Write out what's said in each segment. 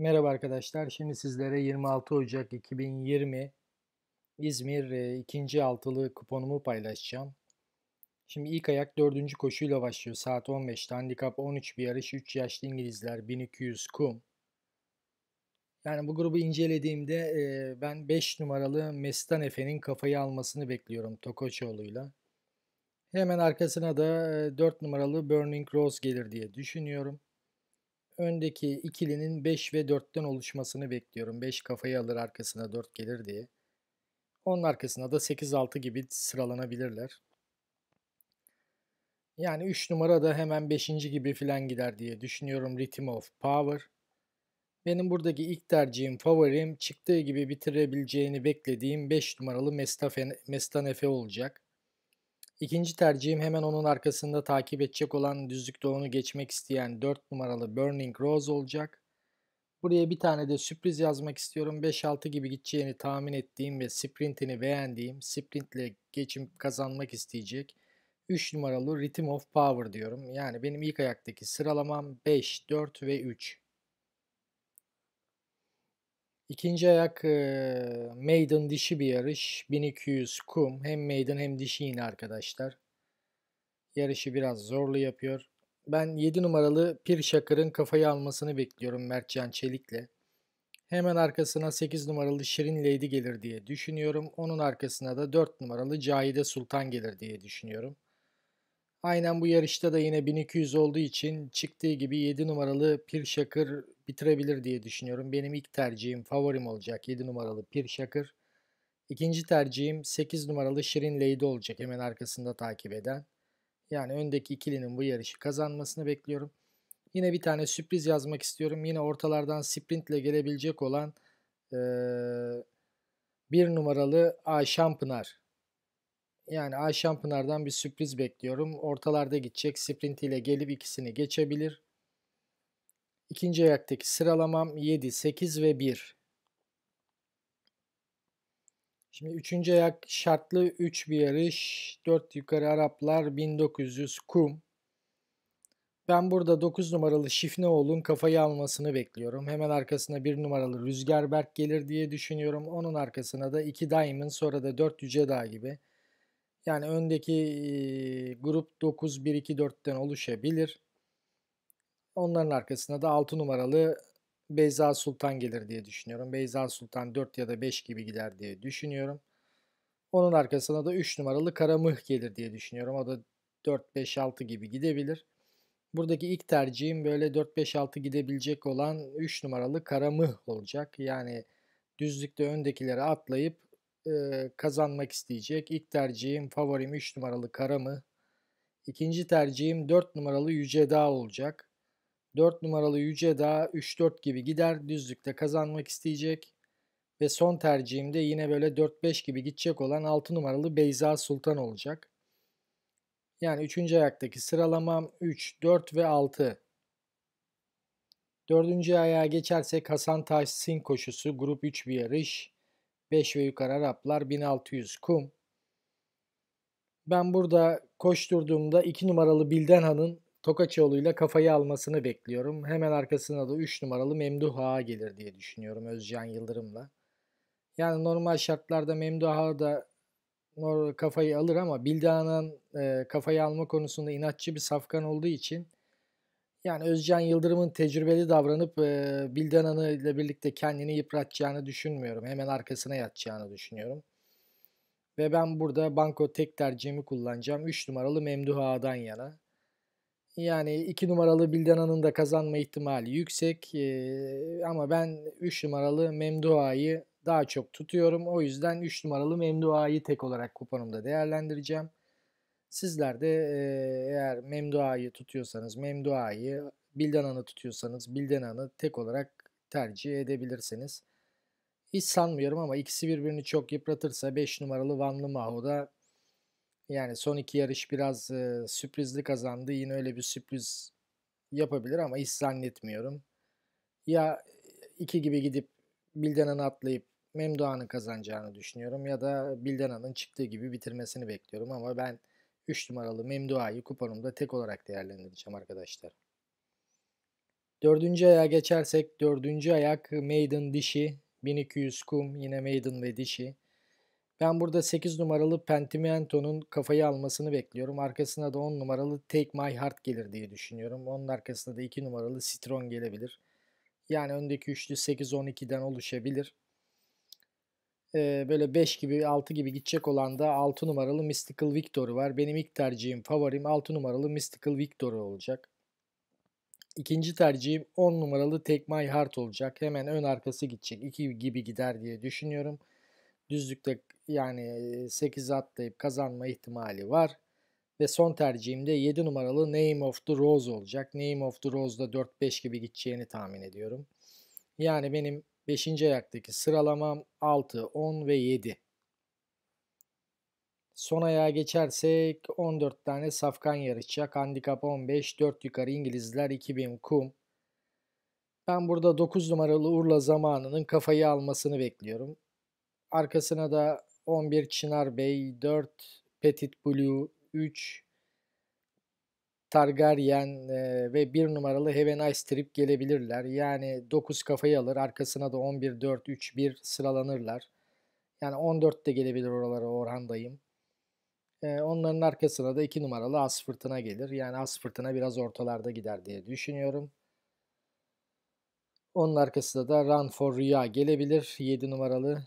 Merhaba arkadaşlar. Şimdi sizlere 26 Ocak 2020 İzmir e, ikinci altılı kuponumu paylaşacağım. Şimdi ilk ayak dördüncü koşuyla başlıyor. Saat 15'te handikap 13 bir yarış 3 yaşlı İngilizler 1200 kum. Yani bu grubu incelediğimde e, ben 5 numaralı Mestan Efe'nin kafayı almasını bekliyorum Tokoçoğlu'yla. Hemen arkasına da 4 e, numaralı Burning Rose gelir diye düşünüyorum öndeki ikilinin 5 ve 4'ten oluşmasını bekliyorum. 5 kafayı alır arkasına 4 gelir diye. Onun arkasına da 8-6 gibi sıralanabilirler. Yani 3 numara da hemen 5. gibi filan gider diye düşünüyorum Rhythm of Power. Benim buradaki ilk tercihim favorim çıktığı gibi bitirebileceğini beklediğim 5 numaralı Mestafe, Mestanefe olacak. İkinci tercihim hemen onun arkasında takip edecek olan düzlük doğunu geçmek isteyen 4 numaralı Burning Rose olacak. Buraya bir tane de sürpriz yazmak istiyorum. 5-6 gibi gideceğini tahmin ettiğim ve sprintini beğendiğim, sprintle geçim kazanmak isteyecek 3 numaralı Rhythm of Power diyorum. Yani benim ilk ayaktaki sıralamam 5, 4 ve 3. İkinci ayak e, maiden dişi bir yarış. 1200 kum. Hem maiden hem dişi yine arkadaşlar. Yarışı biraz zorlu yapıyor. Ben 7 numaralı Pir Şakır'ın kafayı almasını bekliyorum Mertcan Çelik'le. Hemen arkasına 8 numaralı Şirin Lady gelir diye düşünüyorum. Onun arkasına da 4 numaralı Cahide Sultan gelir diye düşünüyorum. Aynen bu yarışta da yine 1200 olduğu için çıktığı gibi 7 numaralı Pir Şakır bitirebilir diye düşünüyorum. Benim ilk tercihim, favorim olacak 7 numaralı Pir Şakır. İkinci tercihim 8 numaralı Şirin Leydi olacak hemen arkasında takip eden. Yani öndeki ikilinin bu yarışı kazanmasını bekliyorum. Yine bir tane sürpriz yazmak istiyorum. Yine ortalardan sprintle gelebilecek olan ee, 1 numaralı A Pınar. Yani Ayşen Pınar'dan bir sürpriz bekliyorum. Ortalarda gidecek. Sprint ile gelip ikisini geçebilir. İkinci ayaktaki sıralamam 7, 8 ve 1. Şimdi üçüncü ayak şartlı 3 bir yarış. 4 yukarı Araplar 1900 kum. Ben burada 9 numaralı Şifneoğlu'nun kafayı almasını bekliyorum. Hemen arkasına 1 numaralı Rüzgar Berk gelir diye düşünüyorum. Onun arkasına da 2 Diamond sonra da 4 Yüce Dağ gibi. Yani öndeki grup 9, 1, 2, 4'ten oluşabilir. Onların arkasına da 6 numaralı Beyza Sultan gelir diye düşünüyorum. Beyza Sultan 4 ya da 5 gibi gider diye düşünüyorum. Onun arkasına da 3 numaralı Karamıh gelir diye düşünüyorum. O da 4-5-6 gibi gidebilir. Buradaki ilk tercihim böyle 4-5-6 gidebilecek olan 3 numaralı Karamıh olacak. Yani düzlükte öndekileri atlayıp e, kazanmak isteyecek. İlk tercihim favorim 3 numaralı Kara mı? İkinci tercihim 4 numaralı Yüce Dağ olacak. 4 numaralı Yüce Dağ 3-4 gibi gider. Düzlükte kazanmak isteyecek. Ve son tercihimde yine böyle 4-5 gibi gidecek olan 6 numaralı Beyza Sultan olacak. Yani 3. ayaktaki sıralamam 3, 4 ve 6. Dördüncü ayağa geçersek Hasan Sin koşusu grup 3 bir yarış. 5 ve yukarı Araplar 1600 kum. Ben burada koşturduğumda 2 numaralı Bildenhan'ın Tokaçoğlu ile kafayı almasını bekliyorum. Hemen arkasına da 3 numaralı Memduh Ağa gelir diye düşünüyorum Özcan Yıldırım'la. Yani normal şartlarda Memduh Ağa da kafayı alır ama Bildan'ın e, kafayı alma konusunda inatçı bir safkan olduğu için yani Özcan Yıldırım'ın tecrübeli davranıp e, Hanı ile birlikte kendini yıpratacağını düşünmüyorum. Hemen arkasına yatacağını düşünüyorum. Ve ben burada banko tek tercihimi kullanacağım. 3 numaralı Memduh Ağa'dan yana. Yani 2 numaralı Bildanan'ın da kazanma ihtimali yüksek. E, ama ben 3 numaralı Memduh Ağa'yı daha çok tutuyorum. O yüzden 3 numaralı Memduh Ağa'yı tek olarak kuponumda değerlendireceğim. Sizler de eğer Memdua'yı tutuyorsanız Memdua'yı, Bildenanı tutuyorsanız Bildenanı tek olarak tercih edebilirsiniz. Hiç sanmıyorum ama ikisi birbirini çok yıpratırsa 5 numaralı Vanlı Maho'da yani son iki yarış biraz e, sürprizli kazandı. Yine öyle bir sürpriz yapabilir ama hiç zannetmiyorum. Ya iki gibi gidip Bildanan'ı atlayıp Memduhan'ı kazanacağını düşünüyorum ya da Bildenanın çıktığı gibi bitirmesini bekliyorum ama ben 3 numaralı Memdua'yı kuponumda tek olarak değerlendireceğim arkadaşlar. Dördüncü ayağa geçersek dördüncü ayak Maiden dişi 1200 kum yine Maiden ve dişi. Ben burada 8 numaralı pentimento'nun kafayı almasını bekliyorum. Arkasına da 10 numaralı Take My Heart gelir diye düşünüyorum. Onun arkasında da 2 numaralı citron gelebilir. Yani öndeki üçlü 8-12'den oluşabilir e, böyle 5 gibi 6 gibi gidecek olan da 6 numaralı Mystical Victor var. Benim ilk tercihim favorim 6 numaralı Mystical Victor olacak. İkinci tercihim 10 numaralı Take My Heart olacak. Hemen ön arkası gidecek. 2 gibi gider diye düşünüyorum. Düzlükte yani 8 atlayıp kazanma ihtimali var. Ve son tercihimde 7 numaralı Name of the Rose olacak. Name of the Rose'da 4-5 gibi gideceğini tahmin ediyorum. Yani benim 5. ayaktaki sıralamam 6, 10 ve 7. Son ayağa geçersek 14 tane safkan yarışacak. Handikap 15, 4 yukarı İngilizler 2000 kum. Ben burada 9 numaralı Urla zamanının kafayı almasını bekliyorum. Arkasına da 11 Çınar Bey, 4 Petit Blue, 3 Targaryen ve bir numaralı Heaven Ice Trip gelebilirler. Yani 9 kafayı alır arkasına da 11, 4, 3, 1 sıralanırlar. Yani 14 de gelebilir oralara Orhan dayım. onların arkasına da 2 numaralı As Fırtına gelir. Yani As Fırtına biraz ortalarda gider diye düşünüyorum. Onun arkasında da Run for Rüya gelebilir. 7 numaralı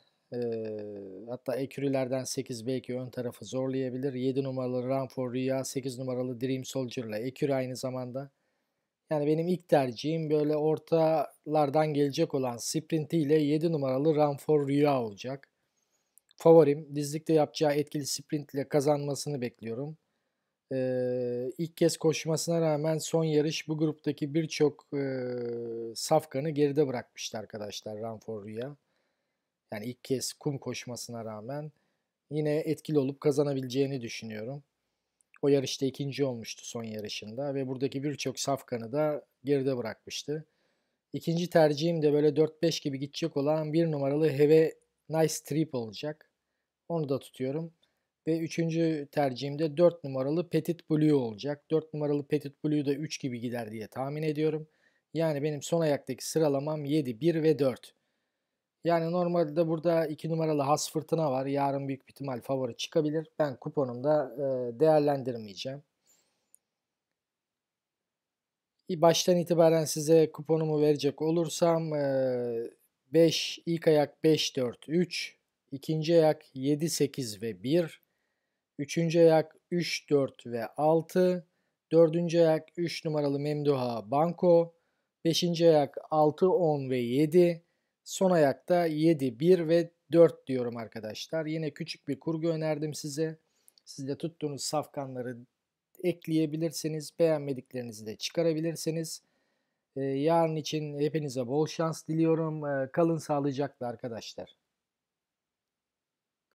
hatta Ekürülerden 8 belki ön tarafı zorlayabilir. 7 numaralı Run for Rüya, 8 numaralı Dream Soldier ile Ekürü aynı zamanda. Yani benim ilk tercihim böyle ortalardan gelecek olan sprint ile 7 numaralı Run for Rüya olacak. Favorim. Dizlikte yapacağı etkili sprint ile kazanmasını bekliyorum. Ee, ilk kez koşmasına rağmen son yarış bu gruptaki birçok e, safkanı geride bırakmıştı arkadaşlar Run for Rüya. Yani ilk kez kum koşmasına rağmen yine etkili olup kazanabileceğini düşünüyorum. O yarışta ikinci olmuştu son yarışında ve buradaki birçok safkanı da geride bırakmıştı. İkinci tercihim de böyle 4-5 gibi gidecek olan bir numaralı Heve Nice Trip olacak. Onu da tutuyorum. Ve üçüncü tercihimde 4 numaralı Petit Blue olacak. 4 numaralı Petit Blue da 3 gibi gider diye tahmin ediyorum. Yani benim son ayaktaki sıralamam 7, 1 ve 4. Yani normalde burada 2 numaralı has fırtına var. Yarın büyük bir ihtimal favori çıkabilir. Ben kuponumda e, değerlendirmeyeceğim. Baştan itibaren size kuponumu verecek olursam e, 5 ilk ayak 5 4 3, ikinci ayak 7 8 ve 1, üçüncü ayak 3 4 ve 6, dördüncü ayak 3 numaralı Memduha Banko, beşinci ayak 6 10 ve 7, Son ayakta 7, 1 ve 4 diyorum arkadaşlar. Yine küçük bir kurgu önerdim size. Siz de tuttuğunuz safkanları ekleyebilirsiniz. Beğenmediklerinizi de çıkarabilirsiniz. Ee, yarın için hepinize bol şans diliyorum. Ee, kalın sağlıcakla arkadaşlar.